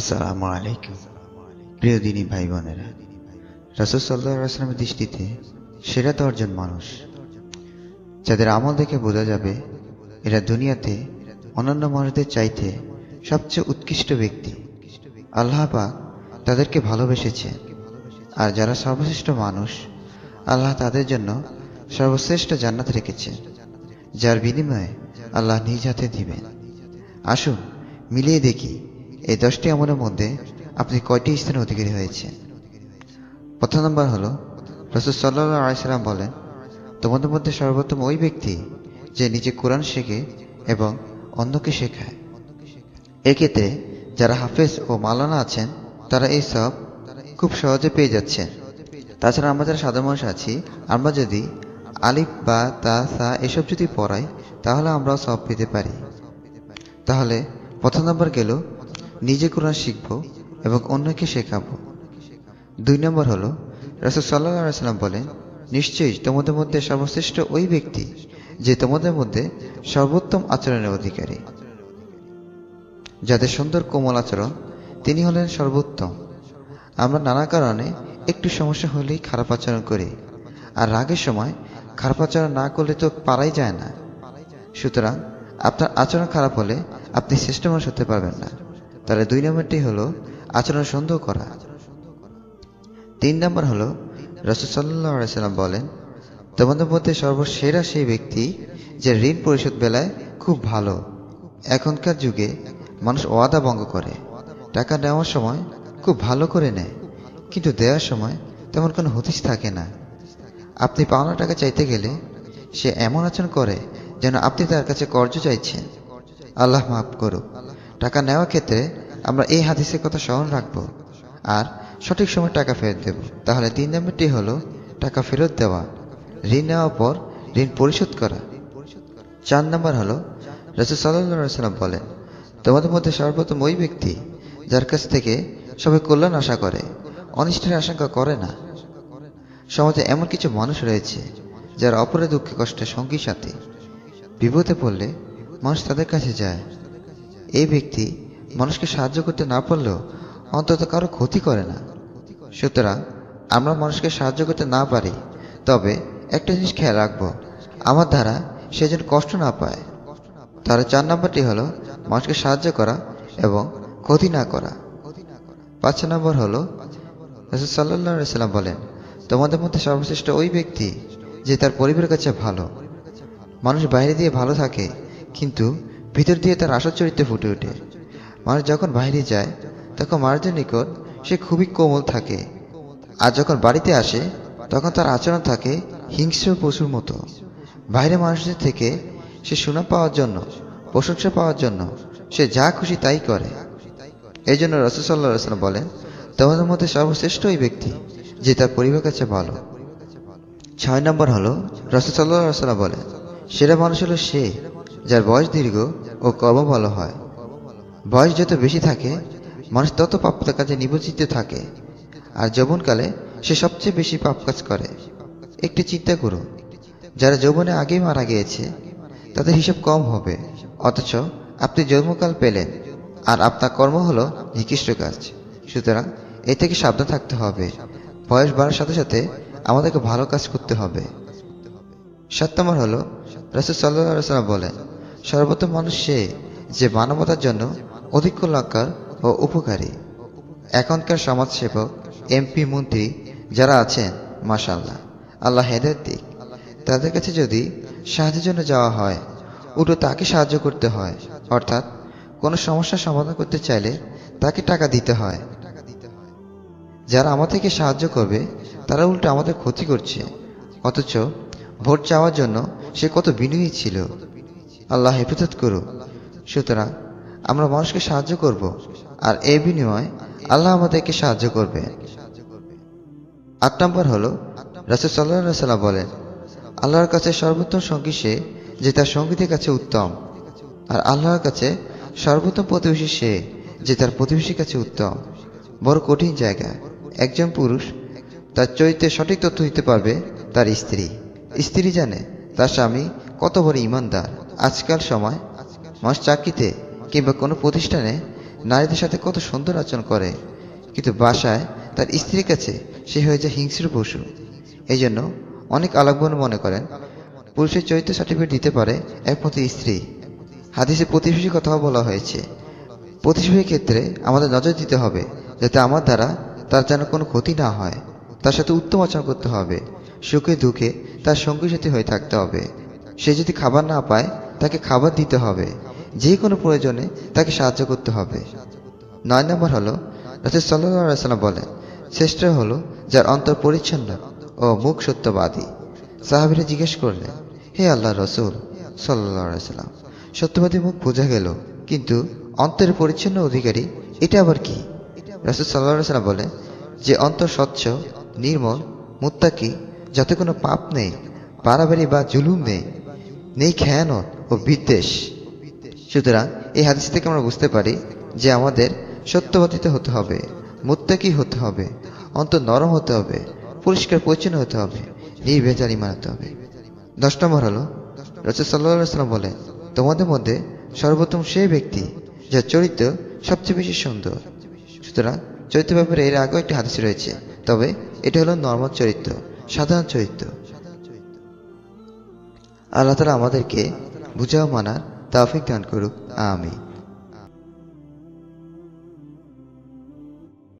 আসসালামু আলাইকুম প্রিয় দিনী ভাই বোনেরা রাসুল সাল্লাহ আসলামের দৃষ্টিতে সেরা দশজন মানুষ যাদের আমল দেখে বোঝা যাবে এরা দুনিয়াতে অন্যান্য মানুষদের চাইতে সবচেয়ে উৎকৃষ্ট ব্যক্তি আল্লাহ পাক তাদেরকে ভালোবেসেছে আর যারা সর্বশ্রেষ্ঠ মানুষ আল্লাহ তাদের জন্য সর্বশ্রেষ্ঠ জান্নাত রেখেছে যার বিনিময়ে আল্লাহ নিজ হাতে দিবেন আসুন মিলিয়ে দেখি এই দশটি আমলের মধ্যে আপনি কয়টি স্থানে অধিকারী হয়েছে প্রথম নম্বর হল রসদ সাল্লাহ আলাইসাল্লাম বলেন তোমাদের মধ্যে সর্বোত্তম ওই ব্যক্তি যে নিজে কোরআন শেখে এবং অন্যকে শেখায় এক্ষেত্রে যারা হাফেজ ও মালানা আছেন তারা এই সব খুব সহজে পেয়ে যাচ্ছেন তাছাড়া আমরা যারা সাধারণ মানুষ আছি আমরা যদি আলিফ বা তা সা এসব যদি পড়াই তাহলে আমরাও সব পেতে পারি তাহলে প্রথম নম্বর গেল নিজে কোরআন শিখব এবং অন্যকে শেখাবো দুই নম্বর হল রাসুল সাল্লাহ সাল্লাম বলেন নিশ্চয়ই তোমাদের মধ্যে সর্বশ্রেষ্ঠ ওই ব্যক্তি যে তোমাদের মধ্যে সর্বোত্তম আচরণের অধিকারী যাদের সুন্দর কোমল আচরণ তিনি হলেন সর্বোত্তম আমরা নানা কারণে একটু সমস্যা হলেই খারাপ আচরণ করি আর রাগের সময় খারাপ আচরণ না করলে তো পারাই যায় না সুতরাং আপনার আচরণ খারাপ হলে আপনি শ্রেষ্ঠ মানুষ হতে পারবেন না তাহলে দুই নম্বরটি হলো আচরণ সন্দেহ করা তিন নম্বর হলো রসদসাল্লাহ সাল্লাম বলেন তোমাদের মধ্যে সর্বসেরা সেই ব্যক্তি যে ঋণ পরিশোধ বেলায় খুব ভালো এখনকার যুগে মানুষ ওয়াদা ভঙ্গ করে টাকা নেওয়ার সময় খুব ভালো করে নেয় কিন্তু দেওয়ার সময় তেমন কোনো হতিস থাকে না আপনি পাওনা টাকা চাইতে গেলে সে এমন আচরণ করে যেন আপনি তার কাছে কর্জ চাইছেন আল্লাহ মাফ করুক টাকা নেওয়ার ক্ষেত্রে আমরা এই হাদিসের কথা স্মরণ রাখব আর সঠিক সময় টাকা ফেরত দেব তাহলে তিন নম্বরটি হলো টাকা ফেরত দেওয়া ঋণ নেওয়ার পর ঋণ পরিশোধ করা চার নম্বর হলো রসুল সাল্লাম বলেন তোমাদের মধ্যে সর্বপ্রথম ওই ব্যক্তি যার কাছ থেকে সবাই কল্যাণ আশা করে অনিষ্টের আশঙ্কা করে না সমাজে এমন কিছু মানুষ রয়েছে যারা অপরে দুঃখে কষ্টে সঙ্গী সাথে বিপদে পড়লে মানুষ তাদের কাছে যায় এই ব্যক্তি মানুষকে সাহায্য করতে না পারলেও অন্তত কারো ক্ষতি করে না সুতরাং আমরা মানুষকে সাহায্য করতে না পারি তবে একটা জিনিস খেয়াল রাখবো আমার দ্বারা সে যেন কষ্ট না পায় তার চার নাম্বারটি হলো মানুষকে সাহায্য করা এবং ক্ষতি না করা পাঁচ নম্বর হলো সাল্লাহ সাল্লাম বলেন তোমাদের মধ্যে সর্বশ্রেষ্ঠ ওই ব্যক্তি যে তার পরিবারের কাছে ভালো মানুষ বাইরে দিয়ে ভালো থাকে কিন্তু ভিতর দিয়ে তার আসল চরিত্র ফুটে ওঠে মানুষ যখন বাইরে যায় তখন মানুষের নিকট সে খুবই কোমল থাকে আর যখন বাড়িতে আসে তখন তার আচরণ থাকে হিংস্র পশুর মতো বাইরে মানুষদের থেকে সে সুনাম পাওয়ার জন্য প্রশংসা পাওয়ার জন্য সে যা খুশি তাই করে এই জন্য রসুসাল্লাহ রসলাম বলেন তোমাদের মধ্যে সর্বশ্রেষ্ঠ ওই ব্যক্তি যে তার পরিবার কাছে ভালো ছয় নম্বর হলো রসুসাল্লাহ রসলাম বলেন সেরা মানুষ হলো সে যার বয়স দীর্ঘ ও কর্ম ভালো হয় বয়স যত বেশি থাকে মানুষ তত পাপ কাজে নিবজিত থাকে আর যৌবনকালে সে সবচেয়ে বেশি পাপ কাজ করে একটি চিন্তা করুন যারা যৌবনে আগেই মারা গিয়েছে তাদের হিসাব কম হবে অথচ আপনি জন্মকাল পেলেন আর আপনার কর্ম হলো নিকৃষ্ট কাজ সুতরাং এ থেকে সাবধান থাকতে হবে বয়স বাড়ার সাথে সাথে আমাদেরকে ভালো কাজ করতে হবে সাত নম্বর হল রাসুল সাল্লাহ বলেন সর্বত মানুষ সে যে মানবতার জন্য অধিক কল্যাণকর ও উপকারী এখনকার সমাজসেবক এমপি মন্ত্রী যারা আছেন মাসাল্লাহ আল্লাহ হেদের দিক তাদের কাছে যদি সাহায্যের জন্য যাওয়া হয় উল্টো তাকে সাহায্য করতে হয় অর্থাৎ কোনো সমস্যা সমাধান করতে চাইলে তাকে টাকা দিতে হয় যারা আমাদেরকে সাহায্য করবে তারা উল্টো আমাদের ক্ষতি করছে অথচ ভোট চাওয়ার জন্য সে কত বিনয়ী ছিল আল্লাহ হেফাজত করুক সুতরাং আমরা মানুষকে সাহায্য করব আর এ বিনিময়ে আল্লাহ আমাদেরকে সাহায্য করবে আট নম্বর হলো রাসুল সাল্লাহ বলেন আল্লাহর কাছে সর্বোত্তম সঙ্গী সে যে তার সঙ্গীতের কাছে উত্তম আর আল্লাহর কাছে সর্বোত্তম প্রতিবেশী সে যে তার প্রতিবেশীর কাছে উত্তম বড় কঠিন জায়গা একজন পুরুষ তার চরিত্রে সঠিক তথ্য দিতে পারবে তার স্ত্রী স্ত্রী জানে তার স্বামী কত বড় ইমানদার আজকাল সময় মানুষ চাকরিতে কিংবা কোনো প্রতিষ্ঠানে নারীদের সাথে কত সুন্দর আচরণ করে কিন্তু বাসায় তার স্ত্রীর কাছে সে হয়ে যায় হিংস্র পশু এই জন্য অনেক আলাপবন মনে করেন পুরুষের চরিত্র সার্টিফিকেট দিতে পারে একমাত্র স্ত্রী হাদিসে প্রতিবেশীর কথাও বলা হয়েছে প্রতিবেশীর ক্ষেত্রে আমাদের নজর দিতে হবে যাতে আমার দ্বারা তার যেন কোনো ক্ষতি না হয় তার সাথে উত্তম আচরণ করতে হবে সুখে দুঃখে তার সঙ্গী সাথী হয়ে থাকতে হবে সে যদি খাবার না পায় তাকে খাবার দিতে হবে যে কোনো প্রয়োজনে তাকে সাহায্য করতে হবে নয় নম্বর হলো রাসুল সাল্লাহ সাল্লাম বলেন শ্রেষ্ঠ হলো যার অন্তর পরিচ্ছন্ন ও মুখ সত্যবাদী সাহাবিরে জিজ্ঞেস করলেন হে আল্লাহ রসুল সাল্লাহ সাল্লাম সত্যবাদী মুখ বোঝা গেল কিন্তু অন্তরের পরিচ্ছন্ন অধিকারী এটা আবার কি রাসুল সাল্লাহাম বলে বলেন যে অন্তর স্বচ্ছ নির্মল মুত্তাকি যাতে কোনো পাপ নেই বাড়াবাড়ি বা জুলুম নেই নেই খেয়ানত ও বিদ্বেষ সুতরাং এই হাদিস থেকে আমরা বুঝতে পারি যে আমাদের সত্যবাদিত হতে হবে মুত্তাকি হতে হবে অন্ত নরম হতে হবে পরিষ্কার পরিচ্ছন্ন হতে হবে নির্ভেজাল মানাতে হবে দশ নম্বর হলো রসদ সাল্লাহাম সাল্লাম বলেন তোমাদের মধ্যে সর্বোত্তম সেই ব্যক্তি যার চরিত্র সবচেয়ে বেশি সুন্দর সুতরাং চরিত্র ব্যাপারে এর আগেও একটি হাদিস রয়েছে তবে এটা হলো নর্মাল চরিত্র সাধারণ চরিত্র আল্লাহ তালা আমাদেরকে বুঝাও মানার তাফিক দান করুক আমি